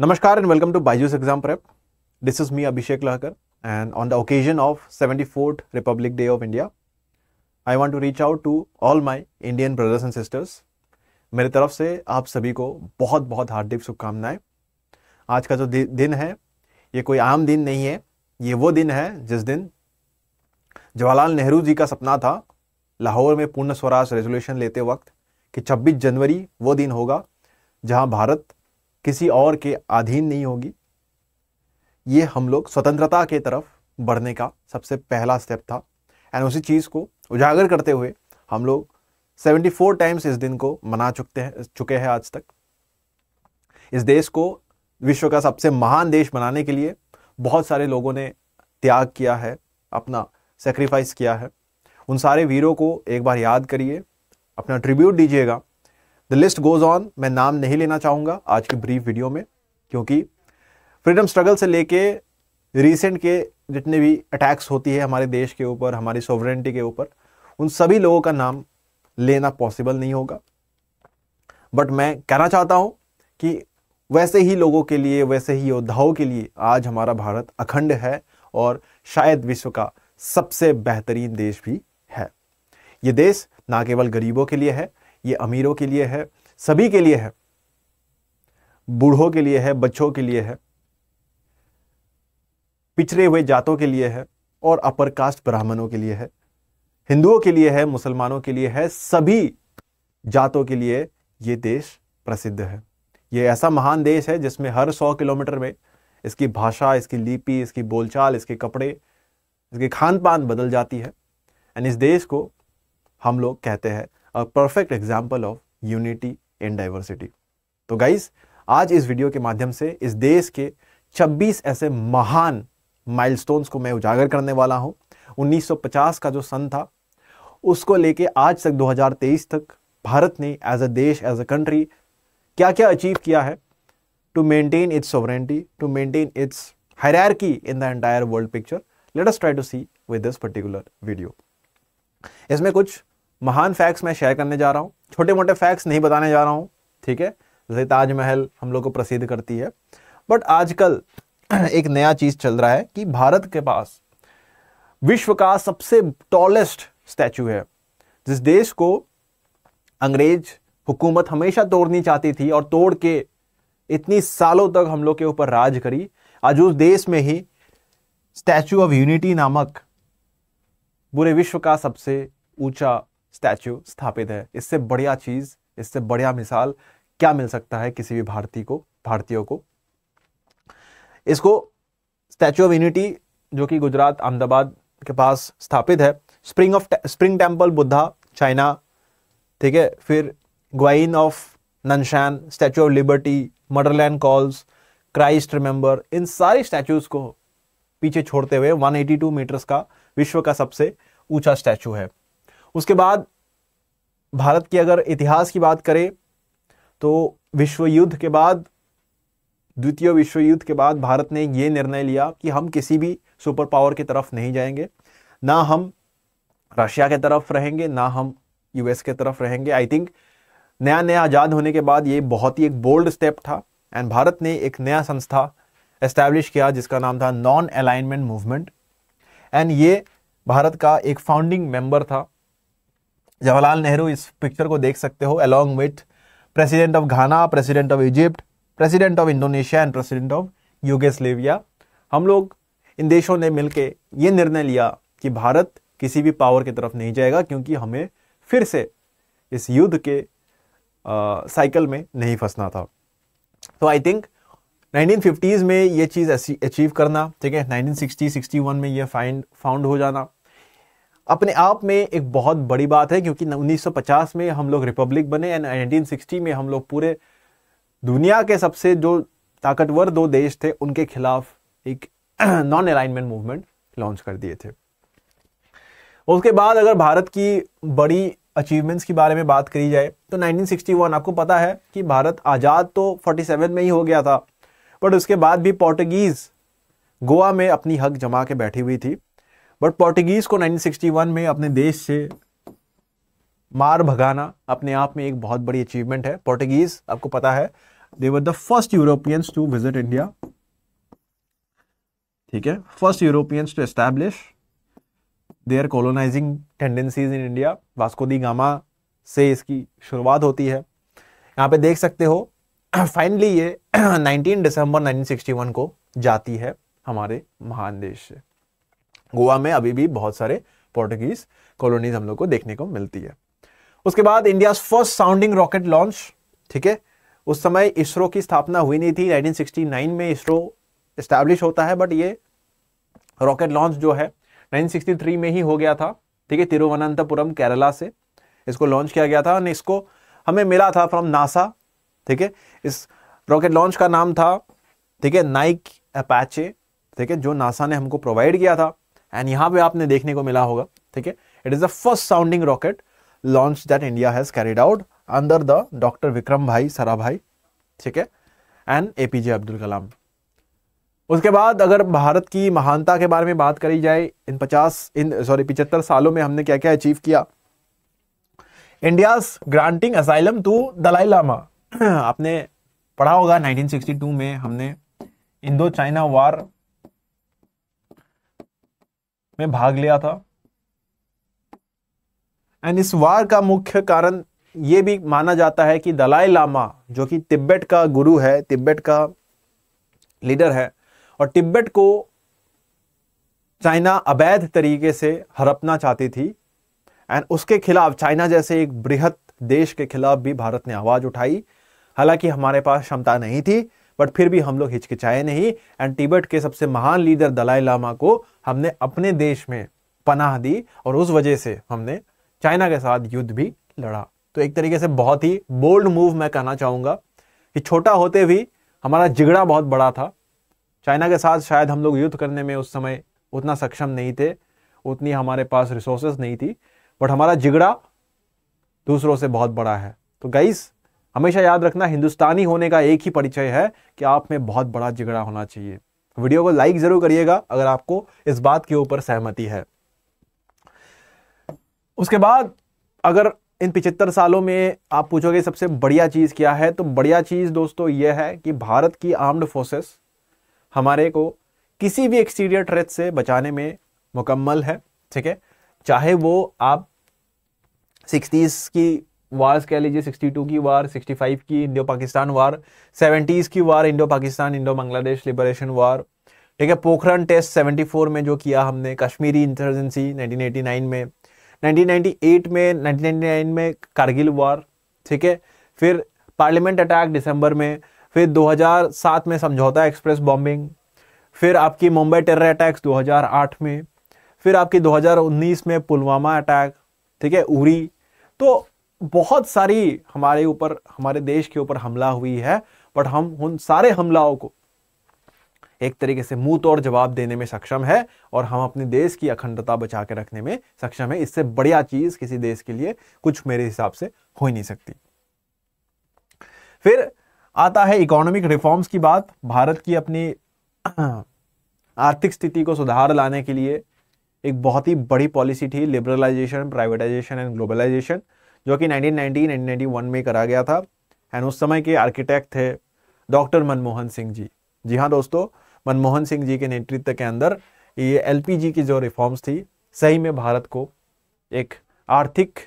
नमस्कार and welcome to Byju's exam prep this is me Abhishek Lahkar and on the occasion of seventy fourth republic day of India I want to reach out to all my Indian brothers and sisters मेरी तरफ से आप सभी को बहुत बहुत हार्दिक शुभकामनाएं आज का जो दिन है ये कोई आम दिन नहीं है ये वो दिन है जिस दिन जवाहरलाल नेहरू जी का सपना था लाहौर में पूर्ण स्वराज रेजोल्यूशन लेते वक्त कि 26 जनवरी वो दिन होगा जहां भारत किसी और के अधीन नहीं होगी ये हम लोग स्वतंत्रता के तरफ बढ़ने का सबसे पहला स्टेप था एंड उसी चीज़ को उजागर करते हुए हम लोग 74 टाइम्स इस दिन को मना चुके हैं चुके हैं आज तक इस देश को विश्व का सबसे महान देश बनाने के लिए बहुत सारे लोगों ने त्याग किया है अपना सेक्रीफाइस किया है उन सारे वीरों को एक बार याद करिए अपना ट्रिब्यूट दीजिएगा लिस्ट गोज ऑन मैं नाम नहीं लेना चाहूंगा आज की ब्रीफ वीडियो में क्योंकि फ्रीडम स्ट्रगल से लेके रिसेंट के जितने भी अटैक्स होती है हमारे देश के ऊपर हमारी सोवरेंटी के ऊपर उन सभी लोगों का नाम लेना पॉसिबल नहीं होगा बट मैं कहना चाहता हूं कि वैसे ही लोगों के लिए वैसे ही योद्धाओं के लिए आज हमारा भारत अखंड है और शायद विश्व का सबसे बेहतरीन देश भी है ये देश ना केवल गरीबों के लिए है ये अमीरों के लिए है सभी के लिए है बूढ़ों के लिए है बच्चों के लिए है पिछड़े हुए जातों के लिए है और अपर कास्ट ब्राह्मणों के लिए है हिंदुओं के लिए है मुसलमानों के लिए है सभी जातों के लिए ये देश प्रसिद्ध है ये ऐसा महान देश है जिसमें हर सौ किलोमीटर में इसकी भाषा इसकी लिपि इसकी बोलचाल इसके कपड़े इसके खान पान बदल जाती है एंड इस देश को हम लोग कहते हैं a perfect example of unity in diversity तो गाइज आज इस वीडियो के माध्यम से इस देश के 26 ऐसे महान माइलस्टोन्स को मैं उजागर करने वाला हूँ 1950 का जो सन था उसको लेके आज तक 2023 तक भारत ने एज अ देश एज अ कंट्री क्या क्या अचीव किया है to maintain its sovereignty to maintain its hierarchy in the entire world picture let us try to see with this particular video इसमें कुछ महान फैक्ट्स मैं शेयर करने जा रहा हूँ छोटे मोटे फैक्ट्स नहीं बताने जा रहा हूँ ठीक है जैसे ताजमहल हम लोग को प्रसिद्ध करती है बट आजकल एक नया चीज़ चल रहा है कि भारत के पास विश्व का सबसे टॉलेस्ट स्टैचू है जिस देश को अंग्रेज हुकूमत हमेशा तोड़नी चाहती थी और तोड़ के इतनी सालों तक हम लोग के ऊपर राज करी आज उस देश में ही स्टैचू ऑफ यूनिटी नामक पूरे विश्व का सबसे ऊंचा स्टैचू स्थापित है इससे बढ़िया चीज़ इससे बढ़िया मिसाल क्या मिल सकता है किसी भी भारतीय को भारतीयों को इसको स्टैचू ऑफ यूनिटी जो कि गुजरात अहमदाबाद के पास स्थापित है Spring of Spring Temple Buddha China ठीक है फिर Guanyin of Nanshan Statue of Liberty Motherland Calls Christ Redeemer इन सारे स्टैचूज़ को पीछे छोड़ते हुए 182 मीटर्स का विश्व का सबसे ऊंचा स्टैचू है उसके बाद भारत की अगर इतिहास की बात करें तो विश्व युद्ध के बाद द्वितीय विश्व युद्ध के बाद भारत ने ये निर्णय लिया कि हम किसी भी सुपर पावर की तरफ नहीं जाएंगे ना हम रशिया के तरफ रहेंगे ना हम यूएस के तरफ रहेंगे आई थिंक नया नया आज़ाद होने के बाद ये बहुत ही एक बोल्ड स्टेप था एंड भारत ने एक नया संस्था एस्टैब्लिश किया जिसका नाम था नॉन अलाइनमेंट मूवमेंट एंड ये भारत का एक फाउंडिंग मेंबर था जवाहरलाल नेहरू इस पिक्चर को देख सकते हो along with president of Ghana president of Egypt president of Indonesia and president of Yugoslavia हम लोग इन देशों ने मिलकर ये निर्णय लिया कि भारत किसी भी पावर की तरफ नहीं जाएगा क्योंकि हमें फिर से इस युद्ध के आ, साइकिल में नहीं फंसना था तो आई थिंक 1950s में ये चीज़ अचीव करना ठीक है 1960 61 में ये फाइंड फाउंड हो जाना अपने आप में एक बहुत बड़ी बात है क्योंकि 1950 में हम लोग रिपब्लिक बने एंड 1960 में हम लोग पूरे दुनिया के सबसे जो ताकतवर दो देश थे उनके खिलाफ एक नॉन अलाइनमेंट मूवमेंट लॉन्च कर दिए थे उसके बाद अगर भारत की बड़ी अचीवमेंट्स के बारे में बात करी जाए तो 1961 आपको पता है कि भारत आज़ाद तो 47 में ही हो गया था बट उसके बाद भी पोर्टुगीज़ गोवा में अपनी हक जमा के बैठी हुई थी बट पोर्टुगीज़ को 1961 में अपने देश से मार भगाना अपने आप में एक बहुत बड़ी अचीवमेंट है पोर्टुगीज़ आपको पता है they were the first Europeans to visit India ठीक है first Europeans to establish their colonising tendencies in India Vasco da Gama से इसकी शुरुआत होती है यहाँ पे देख सकते हो फाइनली ये 19 दिसंबर 1961 को जाती है हमारे महान देश से गोवा में अभी भी बहुत सारे पोर्टुगीज कॉलोनीज हम लोग को देखने को मिलती है उसके बाद India first sounding rocket launch ठीक है उस समय इसरो की स्थापना हुई नहीं थी 1969 में इसरो इस्टेब्लिश होता है बट ये रॉकेट लॉन्च जो है 1963 में ही हो गया था ठीक है तिरुवनंतपुरम केरला से इसको लॉन्च किया गया था और इसको हमें मिला था फ्रॉम नासा ठीक है इस रॉकेट लॉन्च का नाम था ठीक है नाइक अपैचे ठीक है जो नासा ने हमको प्रोवाइड किया था एंड यहां पे आपने देखने को मिला होगा ठीक है it is the first sounding rocket launch that India has carried out under the doctor Vikram भाई सरा भाई ठीक है and A P J Abdul Kalam उसके बाद अगर भारत की महानता के बारे में बात करी जाए इन पचास इन सॉरी पिचहत्तर सालों में हमने क्या क्या अचीव किया India granting asylum to Dalai Lama आपने पढ़ा होगा 1962 में हमने इंडो चाइना वार में भाग लिया था एंड इस वार का मुख्य कारण ये भी माना जाता है कि दलाई लामा जो कि तिब्बत का गुरु है तिब्बत का लीडर है और तिब्बत को चाइना अवैध तरीके से हड़पना चाहती थी एंड उसके खिलाफ चाइना जैसे एक बृहत देश के खिलाफ भी भारत ने आवाज़ उठाई हालांकि हमारे पास क्षमता नहीं थी बट फिर भी हम लोग हिचकिचाए नहीं एंड तिब्बत के सबसे महान लीडर दलाई लामा को हमने अपने देश में पनाह दी और उस वजह से हमने चाइना के साथ युद्ध भी लड़ा तो एक तरीके से बहुत ही बोल्ड मूव मैं कहना चाहूँगा कि छोटा होते भी हमारा जिगड़ा बहुत बड़ा था चाइना के साथ शायद हम लोग युद्ध करने में उस समय उतना सक्षम नहीं थे उतनी हमारे पास रिसोर्सेज नहीं थी बट हमारा जिगड़ा दूसरों से बहुत बड़ा है तो गाइस हमेशा याद रखना हिंदुस्तानी होने का एक ही परिचय है कि आप में बहुत बड़ा जिगड़ा होना चाहिए वीडियो को लाइक जरूर करिएगा अगर आपको इस बात के ऊपर सहमति है उसके बाद अगर इन पिछहत्तर सालों में आप पूछोगे सबसे बढ़िया चीज़ क्या है तो बढ़िया चीज़ दोस्तों यह है कि भारत की आर्म्ड फोर्सेस हमारे को किसी भी एक्सटीरियर ट्रेथ से बचाने में मुकम्मल है ठीक है चाहे वो आप सिक्सटीज़ की वार्स कह लीजिए 62 की वार 65 की इंडो पाकिस्तान वार 70s की war Indo Pakistan Indo Bangladesh liberation war ठीक है पोखरण टेस्ट 74 में जो किया हमने कश्मीरी इंसर्जेंसी 1989 में 1998 में 1999 में कारगिल वार ठीक है फिर पार्लियामेंट अटैक दिसंबर में फिर 2007 में समझौता एक्सप्रेस बॉम्बिंग फिर आपकी मुंबई टेरर अटैक्स 2008 में फिर आपकी 2019 में पुलवामा अटैक ठीक है उरी तो बहुत सारी हमारे ऊपर हमारे देश के ऊपर हमला हुई है बट हम उन सारे हमलाओं को एक तरीके से मुंह तोड़ जवाब देने में सक्षम है और हम अपने देश की अखंडता बचा के रखने में सक्षम है इससे बढ़िया चीज किसी देश के लिए कुछ मेरे हिसाब से हो ही नहीं सकती फिर आता है इकोनॉमिक रिफॉर्म्स की बात भारत की अपनी आर्थिक स्थिति को सुधार लाने के लिए एक बहुत ही बड़ी पॉलिसी थी लिबरलाइजेशन प्राइवेटाइजेशन एंड ग्लोबलाइजेशन जो कि 1990 1991 में करा गया था एंड उस समय के आर्किटेक्ट थे डॉक्टर मनमोहन सिंह जी जी हाँ दोस्तों मनमोहन सिंह जी के नेतृत्व के अंदर ये एल की जो रिफॉर्म्स थी सही में भारत को एक आर्थिक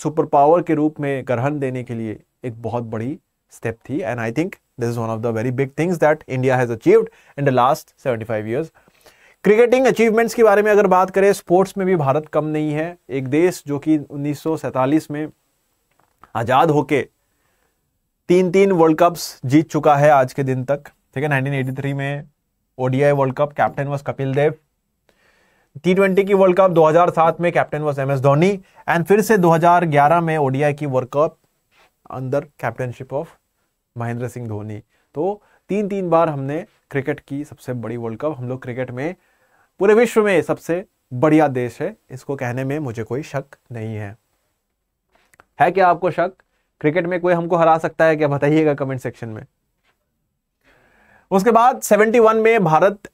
सुपर पावर के रूप में ग्रहण देने के लिए एक बहुत बड़ी स्टेप थी and I think this is one of the very big things that India has achieved in the last seventy five years cricketing achievements के बारे में अगर बात करें स्पोर्ट्स में भी भारत कम नहीं है एक देश जो कि उन्नीस में आज़ाद होके तीन तीन वर्ल्ड कप्स जीत चुका है आज के दिन तक ठीक है नाइनटीन में ODI world cup captain was Kapil Dev T twenty की वर्ल्ड कप 2007 में captain was M S Dhoni and फिर से 2011 में ओडीआई की वर्ल्ड कप अंदर कैप्टनशिप ऑफ महेंद्र सिंह धोनी तो तीन तीन बार हमने क्रिकेट की सबसे बड़ी वर्ल्ड कप हम लोग क्रिकेट में पूरे विश्व में सबसे बढ़िया देश है इसको कहने में मुझे कोई शक नहीं है है क्या आपको शक क्रिकेट में कोई हमको हरा सकता है क्या बताइएगा कमेंट सेक्शन में उसके बाद 71 में भारत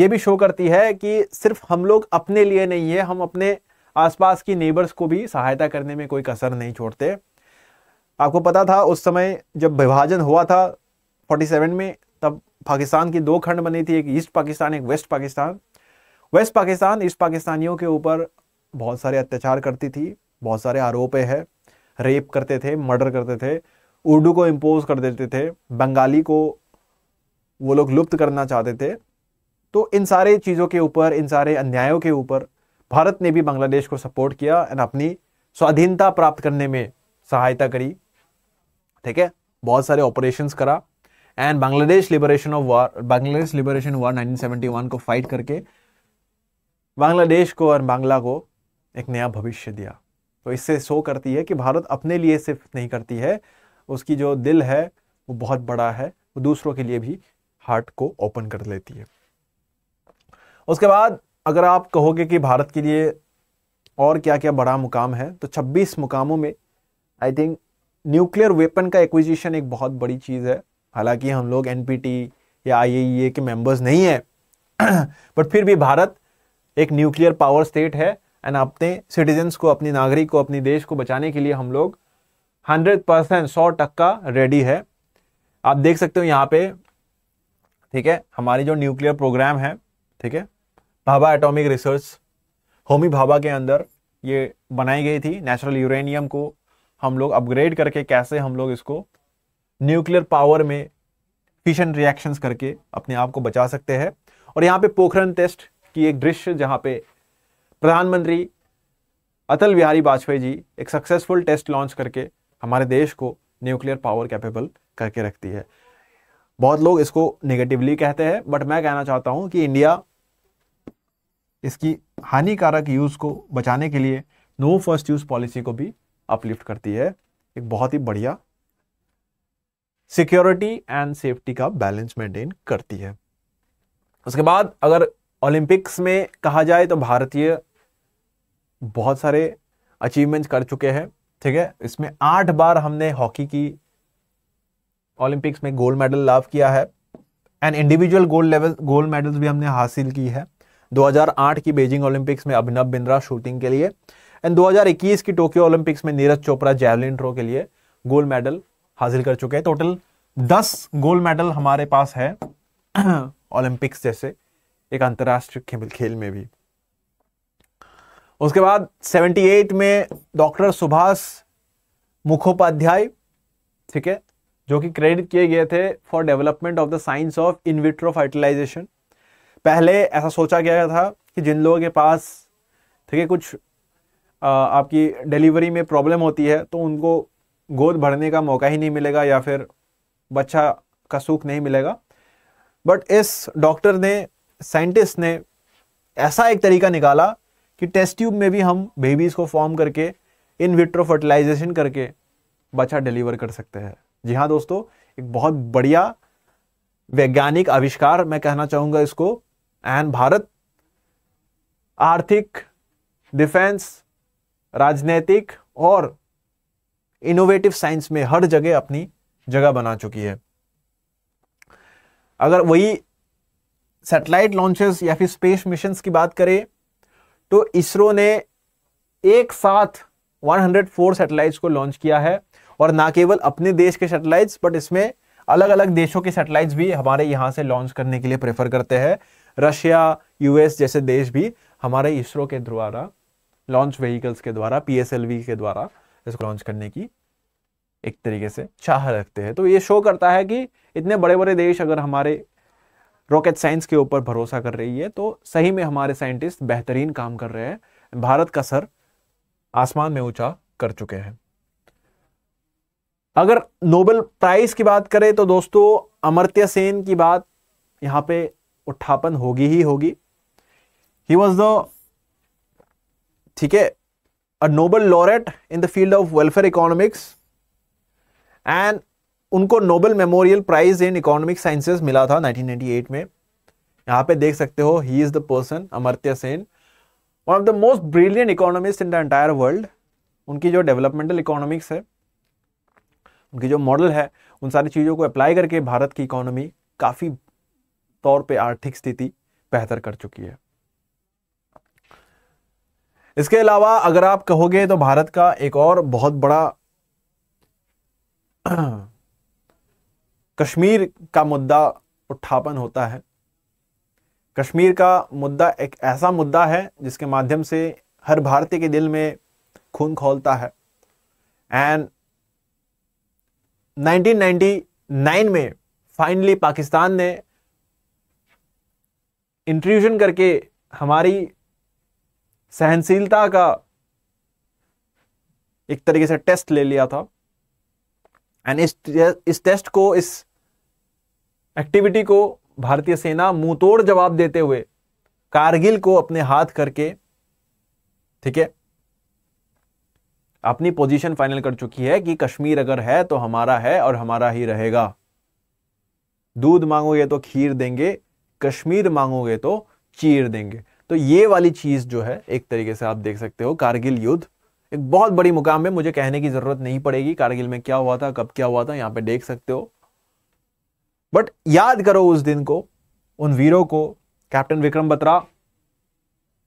ये भी शो करती है कि सिर्फ हम लोग अपने लिए नहीं है हम अपने आसपास की नेबर्स को भी सहायता करने में कोई कसर नहीं छोड़ते आपको पता था उस समय जब विभाजन हुआ था 47 में तब पाकिस्तान की दो खंड बनी थी एक ईस्ट पाकिस्तान एक west Pakistan west Pakistan east पाकिस्तानियों के ऊपर बहुत सारे अत्याचार करती थी बहुत सारे आरोप है रेप करते थे मर्डर करते थे उर्दू को इम्पोज कर देते थे बंगाली को वो लोग लुप्त करना चाहते थे तो इन सारे चीज़ों के ऊपर इन सारे अन्यायों के ऊपर भारत ने भी बांग्लादेश को सपोर्ट किया एंड अपनी स्वाधीनता प्राप्त करने में सहायता करी ठीक है बहुत सारे ऑपरेशन करा and Bangladesh liberation of war Bangladesh liberation war 1971 को फाइट करके बांग्लादेश को और बांग्ला को एक नया भविष्य दिया तो इससे शो करती है कि भारत अपने लिए सिर्फ नहीं करती है उसकी जो दिल है वो बहुत बड़ा है वो दूसरों के लिए भी हार्ट को ओपन कर लेती है उसके बाद अगर आप कहोगे कि भारत के लिए और क्या क्या बड़ा मुकाम है तो 26 मुकामों में आई थिंक न्यूक्लियर वेपन का एक्विजिशन एक बहुत बड़ी चीज़ है हालांकि हम लोग एन या आई e के मेम्बर्स नहीं हैं बट फिर भी भारत एक न्यूक्लियर पावर स्टेट है एंड अपने सिटीजन्स को अपनी नागरिक को अपने देश को बचाने के लिए हम लोग हंड्रेड परसेंट सौ टक्का रेडी है आप देख सकते हो यहाँ पे ठीक है हमारी जो न्यूक्लियर प्रोग्राम है ठीक है भाभा एटॉमिक रिसर्च होमी भाभा के अंदर ये बनाई गई थी नेचुरल यूरेनियम को हम लोग अपग्रेड करके कैसे हम लोग इसको न्यूक्लियर पावर में फिशन रिएक्शंस करके अपने आप को बचा सकते हैं और यहाँ पे पोखरन टेस्ट की एक दृश्य जहां पे प्रधानमंत्री अटल बिहारी वाजपेयी जी एक सक्सेसफुल टेस्ट लॉन्च करके हमारे देश को न्यूक्लियर पावर कैपेबल करके रखती है बहुत लोग इसको नेगेटिवली कहते हैं बट मैं कहना चाहता हूं कि इंडिया इसकी हानिकारक यूज़ को बचाने के लिए नो फर्स्ट यूज़ पॉलिसी को भी अपलिफ्ट करती है एक बहुत ही बढ़िया सिक्योरिटी एंड सेफ्टी का बैलेंस मेंटेन करती है उसके बाद अगर ओलंपिक्स में कहा जाए तो भारतीय बहुत सारे अचीवमेंट्स कर चुके हैं ठीक है इसमें आठ बार हमने हॉकी की ओलंपिक्स में गोल्ड मेडल लाभ किया है and individual gold level gold medals भी हमने हासिल की है 2008 की बेजिंग ओलंपिक्स में अभिनव बिंद्रा शूटिंग के लिए एंड 2021 की टोक्यो ओलंपिक्स में नीरज चोपड़ा जैवलिन थ्रो के लिए गोल्ड मेडल हासिल कर चुके हैं टोटल 10 गोल्ड मेडल हमारे पास है ओलंपिक्स जैसे एक अंतर्राष्ट्रीय खेल में भी उसके बाद 78 में डॉक्टर सुभाष मुखोपाध्याय ठीक है जो कि क्रेडिट किए गए थे for development of the science of in vitro fertilisation पहले ऐसा सोचा गया था कि जिन लोगों के पास ठीक है कुछ आ, आपकी डिलीवरी में प्रॉब्लम होती है तो उनको गोद भरने का मौका ही नहीं मिलेगा या फिर बच्चा का सुख नहीं मिलेगा बट इस डॉक्टर ने साइंटिस्ट ने ऐसा एक तरीका निकाला कि टेस्ट ट्यूब में भी हम बेबीज़ को फॉर्म करके इन विट्रो फर्टिलाइजेशन करके बच्चा डिलीवर कर सकते हैं जी हाँ दोस्तों एक बहुत बढ़िया वैज्ञानिक आविष्कार मैं कहना चाहूंगा इसको एंड भारत आर्थिक डिफेंस राजनीतिक और इनोवेटिव साइंस में हर जगह अपनी जगह बना चुकी है अगर वही सैटेलाइट लॉन्चेस या फिर स्पेस मिशन की बात करें तो इसरो ने एक साथ 104 सैटेलाइट्स को लॉन्च किया है और ना केवल अपने देश के सैटेलाइट्स बट इसमें अलग अलग देशों के सैटेलाइट्स भी हमारे यहाँ से लॉन्च करने के लिए प्रेफर करते हैं रशिया यूएस जैसे देश भी हमारे इसरो के द्वारा लॉन्च व्हीकल्स के द्वारा पी के द्वारा इसको लॉन्च करने की एक तरीके से चाह रखते हैं तो ये शो करता है कि इतने बड़े बड़े देश अगर हमारे रॉकेट साइंस के ऊपर भरोसा कर रही है तो सही में हमारे साइंटिस्ट बेहतरीन काम कर रहे हैं भारत का सर आसमान में ऊंचा कर चुके हैं अगर नोबेल प्राइज की बात करें तो दोस्तों अमर्त्य सेन की बात यहां पे उठापन होगी ही होगी ही वॉज द ठीक है a Nobel laureate in the field of welfare economics and उनको Nobel memorial prize in economic sciences मिला था 1998 में यहाँ पे देख सकते हो he is the person Amartya Sen one of the most brilliant economist in the entire world उनकी जो डेवलपमेंटल इकोनॉमिक्स है उनकी जो मॉडल है उन सारी चीज़ों को अप्लाई करके भारत की इकोनॉमी काफ़ी तौर पे आर्थिक स्थिति बेहतर कर चुकी है इसके अलावा अगर आप कहोगे तो भारत का एक और बहुत बड़ा कश्मीर का मुद्दा उठापन होता है कश्मीर का मुद्दा एक ऐसा मुद्दा है जिसके माध्यम से हर भारतीय के दिल में खून खोलता है एंड 1999 में फाइनली पाकिस्तान ने इंट्रूजन करके हमारी सहनशीलता का एक तरीके से टेस्ट ले लिया था एंड इस इस टेस्ट को इस एक्टिविटी को भारतीय सेना तोड़ जवाब देते हुए कारगिल को अपने हाथ करके ठीक है अपनी पोजीशन फाइनल कर चुकी है कि कश्मीर अगर है तो हमारा है और हमारा ही रहेगा दूध मांगोगे तो खीर देंगे कश्मीर मांगोगे तो चीर देंगे तो ये वाली चीज जो है एक तरीके से आप देख सकते हो कारगिल युद्ध एक बहुत बड़ी मुकाम है मुझे कहने की जरूरत नहीं पड़ेगी कारगिल में क्या हुआ था कब क्या हुआ था यहां पे देख सकते हो बट याद करो उस दिन को उन वीरों को कैप्टन विक्रम बत्रा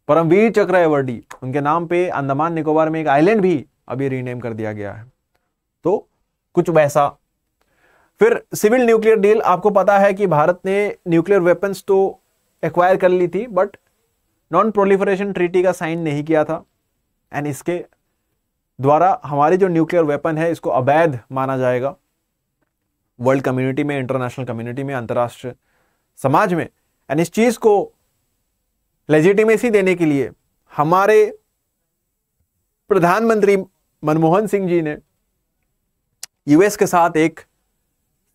परमवीर चक्र एवर्डी उनके नाम पे अंडमान निकोबार में एक आइलैंड भी अभी रीनेम कर दिया गया है तो कुछ वैसा फिर सिविल न्यूक्लियर डील आपको पता है कि भारत ने न्यूक्लियर वेपन्स तो एक्वायर कर ली थी बट नॉन प्रोलिफरेशन ट्रीटी का साइन नहीं किया था एंड इसके द्वारा हमारे जो न्यूक्लियर वेपन है इसको अवैध माना जाएगा वर्ल्ड कम्युनिटी में इंटरनेशनल कम्युनिटी में अंतर्राष्ट्रीय समाज में एंड इस चीज़ को लेजिटिमेसी देने के लिए हमारे प्रधानमंत्री मनमोहन सिंह जी ने यूएस के साथ एक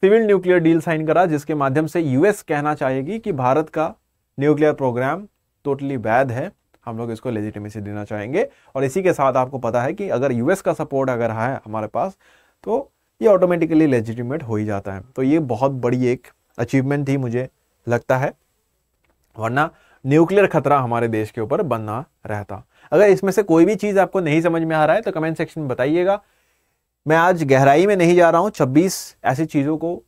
सिविल न्यूक्लियर डील साइन करा जिसके माध्यम से यूएस कहना चाहेगी कि भारत का न्यूक्लियर प्रोग्राम टोटली वैध है हम लोग इसको लेजिटिमेसी देना चाहेंगे और इसी के साथ आपको पता है कि अगर यूएस का सपोर्ट अगर है हमारे पास तो ये ऑटोमेटिकली लेजिटिमेट हो ही जाता है तो ये बहुत बड़ी एक अचीवमेंट थी मुझे लगता है वरना न्यूक्लियर खतरा हमारे देश के ऊपर बनना रहता अगर इसमें से कोई भी चीज़ आपको नहीं समझ में आ रहा है तो कमेंट सेक्शन में बताइएगा मैं आज गहराई में नहीं जा रहा हूँ छब्बीस ऐसी चीज़ों को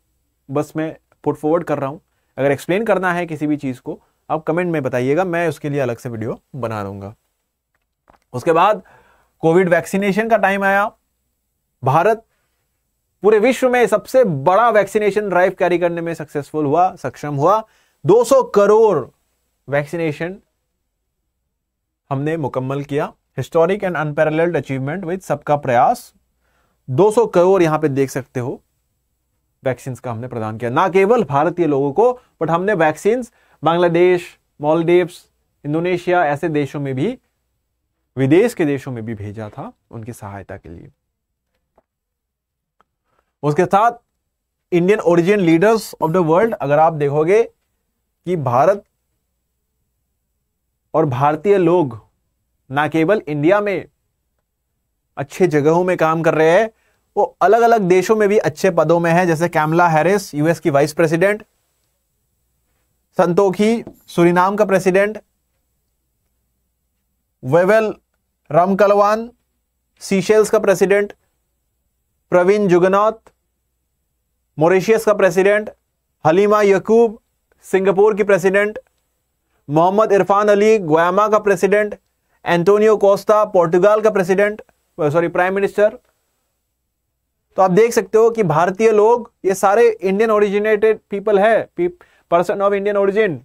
बस मैं पुट फॉरवर्ड कर रहा हूँ अगर एक्सप्लेन करना है किसी भी चीज़ को आप कमेंट में बताइएगा मैं उसके लिए अलग से वीडियो बना लूँगा उसके बाद कोविड वैक्सीनेशन का टाइम आया भारत पूरे विश्व में सबसे बड़ा वैक्सीनेशन ड्राइव कैरी करने में सक्सेसफुल हुआ सक्षम हुआ 200 करोड़ वैक्सीनेशन हमने मुकम्मल किया historic and unparalleled achievement with सबका प्रयास 200 करोड़ यहां पे देख सकते हो वैक्सीन का हमने प्रदान किया ना केवल भारतीय लोगों को बट हमने वैक्सीन बांग्लादेश मॉलडीव्स इंडोनेशिया ऐसे देशों में भी विदेश के देशों में भी भेजा था उनकी सहायता के लिए उसके साथ Indian origin leaders of the world अगर आप देखोगे कि भारत और भारतीय लोग ना केवल इंडिया में अच्छे जगहों में काम कर रहे हैं वो अलग अलग देशों में भी अच्छे पदों में हैं जैसे कैमला हैरिस यूएस की वाइस प्रेसिडेंट संतोखी सुरीनाम का प्रेसिडेंट वेवेल रामकलवान सीशेल्स का प्रेसिडेंट प्रवीण जुगनौत मॉरिशियस का प्रेसिडेंट हलीमा यकूब सिंगापुर की president Mohamed Irfaan Ali Guyana का प्रेसिडेंट एंटोनियो कोस्ता पोर्टुगाल का प्रेसिडेंट सॉरी प्राइम मिनिस्टर तो आप देख सकते हो कि भारतीय लोग ये सारे इंडियन ओरिजिनेटेड पीपल है पर्सन ऑफ इंडियन ओरिजिन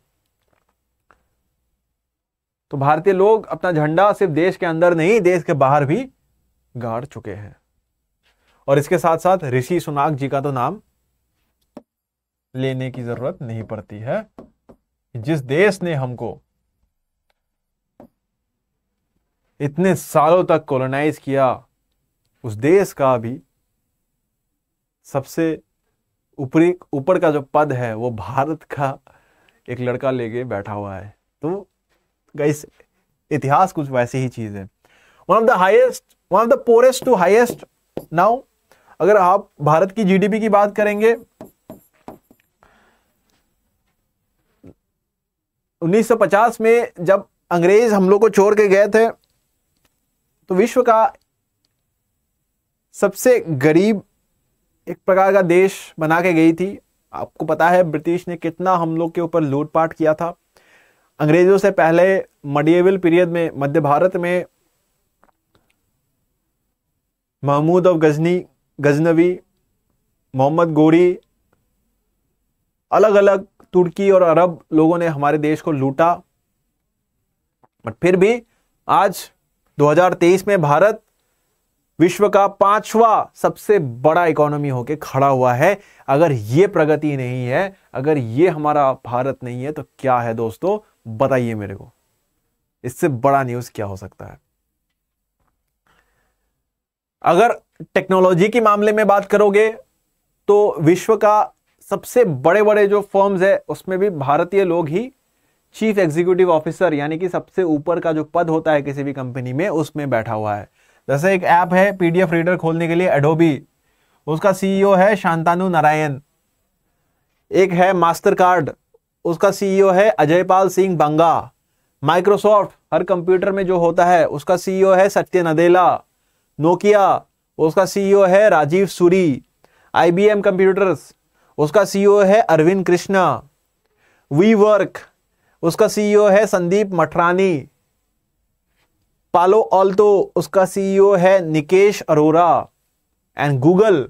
तो भारतीय लोग अपना झंडा सिर्फ देश के अंदर नहीं देश के बाहर भी गाड़ चुके हैं और इसके साथ साथ ऋषि सुनाक जी का तो नाम लेने की जरूरत नहीं पड़ती है जिस देश ने हमको इतने सालों तक कॉलोनाइज किया उस देश का भी सबसे ऊपरी ऊपर का जो पद है वो भारत का एक लड़का लेके बैठा हुआ है तो गाइस इतिहास कुछ वैसी ही चीज है one of the highest one of the poorest to highest now अगर आप भारत की जीडीपी की बात करेंगे 1950 में जब अंग्रेज हम लोग को छोड़ के गए थे तो विश्व का सबसे गरीब एक प्रकार का देश बना के गई थी आपको पता है ब्रिटिश ने कितना हम लोग के ऊपर लूटपाट किया था अंग्रेजों से पहले मडिएवल पीरियड में मध्य भारत में महमूद और गजनी गजनवी मोहम्मद गोरी अलग अलग तुर्की और अरब लोगों ने हमारे देश को लूटा बट फिर भी आज 2023 में भारत विश्व का पांचवा सबसे बड़ा इकोनॉमी होकर खड़ा हुआ है अगर ये प्रगति नहीं है अगर ये हमारा भारत नहीं है तो क्या है दोस्तों बताइए मेरे को इससे बड़ा न्यूज क्या हो सकता है अगर टेक्नोलॉजी के मामले में बात करोगे तो विश्व का सबसे बड़े बड़े जो फॉर्म्स है उसमें भी भारतीय लोग ही चीफ एग्जीक्यूटिव ऑफिसर यानी कि सबसे ऊपर का जो पद होता है किसी भी कंपनी में उसमें बैठा हुआ है जैसे एक ऐप है पीडीएफ रीडर खोलने के लिए एडोबी उसका सीईओ e है शांतानु नारायण एक है मास्टर कार्ड उसका सीईओ e है अजयपाल सिंह बंगा माइक्रोसॉफ्ट हर कंप्यूटर में जो होता है उसका सीईओ e है सत्य नदेला नोकिया उसका सीईओ e है राजीव सूरी आईबीएम कंप्यूटर्स उसका सीईओ e है अरविंद कृष्णा वी वर्क उसका सीईओ e है संदीप मठरानी पालो ऑल्टो उसका सीईओ है निकेश अरोरा एंड गूगल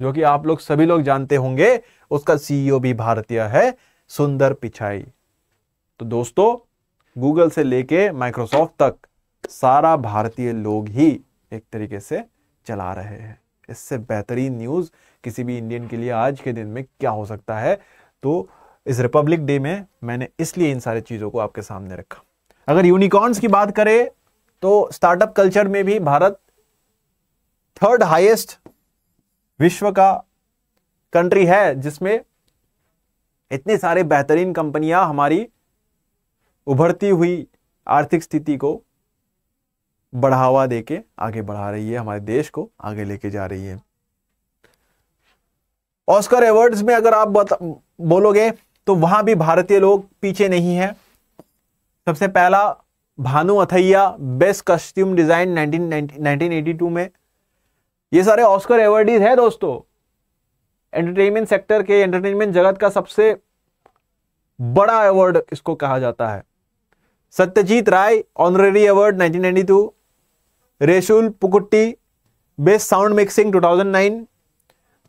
जो कि आप लोग सभी लोग जानते होंगे उसका सीईओ भी भारतीय है सुंदर पिछाई तो दोस्तों गूगल से लेके माइक्रोसॉफ्ट तक सारा भारतीय लोग ही एक तरीके से चला रहे हैं इससे बेहतरीन न्यूज़ किसी भी इंडियन के लिए आज के दिन में क्या हो सकता है तो इस रिपब्लिक डे में मैंने इसलिए इन सारी चीज़ों को आपके सामने रखा अगर यूनिकॉर्न्स की बात करें तो स्टार्टअप कल्चर में भी भारत थर्ड हाईएस्ट विश्व का कंट्री है जिसमें इतने सारे बेहतरीन कंपनियां हमारी उभरती हुई आर्थिक स्थिति को बढ़ावा देके आगे बढ़ा रही है हमारे देश को आगे लेके जा रही है ऑस्कर अवार्ड्स में अगर आप बोलोगे तो वहां भी भारतीय लोग पीछे नहीं है सबसे पहला Bhanu Athaiya best costume design टू में ये सारे ऑस्कर अवार्डीज है दोस्तों एंटरटेनमेंट सेक्टर के एंटरटेनमेंट जगत का सबसे बड़ा अवार्ड इसको कहा जाता है Satyajit Ray honorary award 1992 Resul Pookutty best sound mixing 2009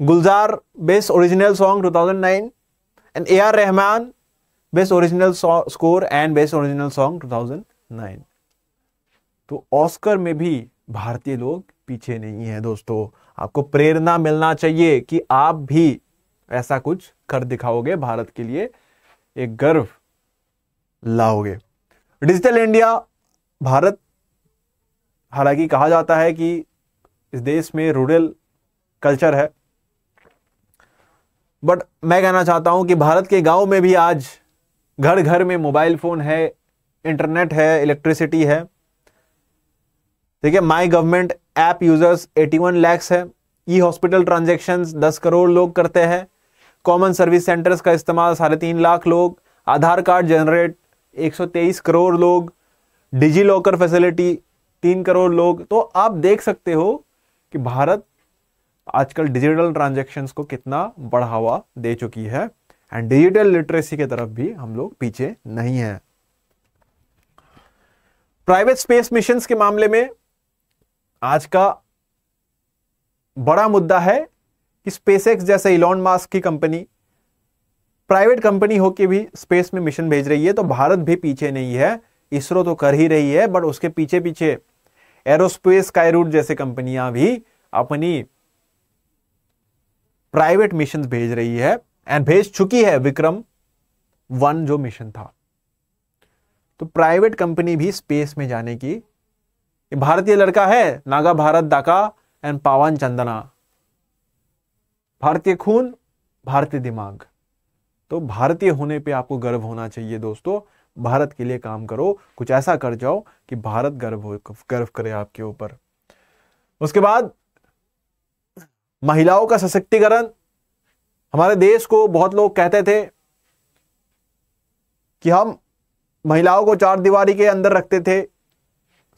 Gulzar best original song 2009 and A R Rahman best original score and best original song 2009 तो ऑस्कर में भी भारतीय लोग पीछे नहीं है दोस्तों आपको प्रेरणा मिलना चाहिए कि आप भी ऐसा कुछ कर दिखाओगे भारत के लिए एक गर्व लाओगे डिजिटल इंडिया भारत हालांकि कहा जाता है कि इस देश में रूरल कल्चर है बट मैं कहना चाहता हूं कि भारत के गांव में भी आज घर घर में मोबाइल फ़ोन है इंटरनेट है इलेक्ट्रिसिटी है ठीक है my government app users 81 lakhs है ई हॉस्पिटल ट्रांजेक्शन 10 करोड़ लोग करते हैं कॉमन सर्विस सेंटर्स का इस्तेमाल साढ़े तीन लाख लोग आधार कार्ड जनरेट 123 करोड़ लोग डिजी लॉकर फैसिलिटी तीन करोड़ लोग तो आप देख सकते हो कि भारत आजकल डिजिटल ट्रांजेक्शन को कितना बढ़ावा दे चुकी है एंड डिजिटल लिटरेसी के तरफ भी हम लोग पीछे नहीं है प्राइवेट स्पेस मिशन के मामले में आज का बड़ा मुद्दा है कि स्पेसएक्स जैसे इलॉन मास्क की कंपनी प्राइवेट कंपनी होके भी स्पेस में मिशन भेज रही है तो भारत भी पीछे नहीं है इसरो तो कर ही रही है बट उसके पीछे पीछे एरोस्पेस कायरूट जैसे कंपनियां भी अपनी प्राइवेट मिशन भेज रही है एंड भेज चुकी है विक्रम वन जो मिशन था तो प्राइवेट कंपनी भी स्पेस में जाने की भारतीय लड़का है नागा भारत दाका एंड पावन चंदना भारतीय खून भारतीय दिमाग तो भारतीय होने पे आपको गर्व होना चाहिए दोस्तों भारत के लिए काम करो कुछ ऐसा कर जाओ कि भारत गर्व हो गर्व करे आपके ऊपर उसके बाद महिलाओं का सशक्तिकरण हमारे देश को बहुत लोग कहते थे कि हम महिलाओं को चार दीवारी के अंदर रखते थे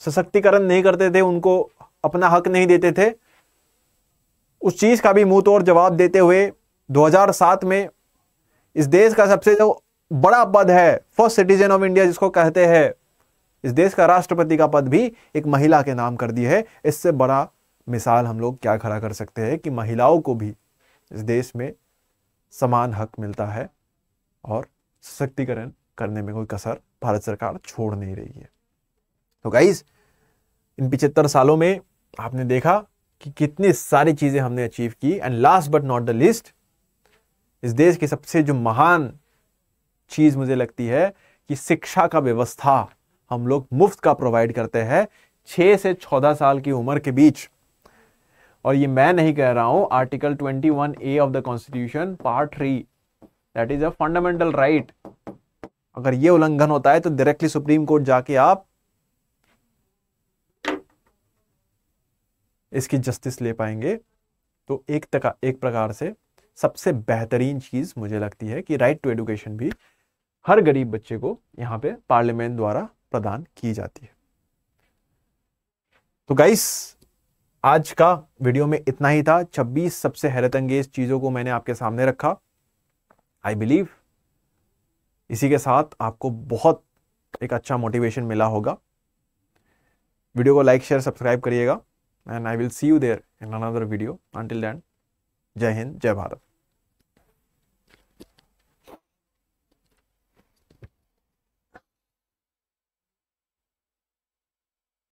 सशक्तिकरण नहीं करते थे उनको अपना हक नहीं देते थे उस चीज़ का भी मुंह तोड़ जवाब देते हुए 2007 में इस देश का सबसे जो बड़ा पद है फर्स्ट सिटीजन ऑफ इंडिया जिसको कहते हैं इस देश का राष्ट्रपति का पद भी एक महिला के नाम कर दिया है इससे बड़ा मिसाल हम लोग क्या खड़ा कर सकते हैं कि महिलाओं को भी इस देश में समान हक मिलता है और सशक्तिकरण करने में कोई कसर भारत सरकार छोड़ नहीं रही है तो गाइज इन पिछहत्तर सालों में आपने देखा कि कितनी सारी चीज़ें हमने अचीव की and last but not the least इस देश के सबसे जो महान चीज़ मुझे लगती है कि शिक्षा का व्यवस्था हम लोग मुफ्त का प्रोवाइड करते हैं छह से चौदह साल की उम्र के बीच और ये मैं नहीं कह रहा हूं article twenty one A of the constitution part three that is a fundamental right अगर ये उल्लंघन होता है तो डायरेक्टली सुप्रीम कोर्ट जाके आप इसकी जस्टिस ले पाएंगे तो एक तका एक प्रकार से सबसे बेहतरीन चीज़ मुझे लगती है कि राइट टू एडुकेशन भी हर गरीब बच्चे को यहाँ पे पार्लियामेंट द्वारा प्रदान की जाती है तो गाइस आज का वीडियो में इतना ही था 26 सबसे हैरत अंगेज चीज़ों को मैंने आपके सामने रखा आई बिलीव इसी के साथ आपको बहुत एक अच्छा मोटिवेशन मिला होगा वीडियो को लाइक शेयर सब्सक्राइब करिएगा and I will see you there in another video until then जय हिंद जय भारत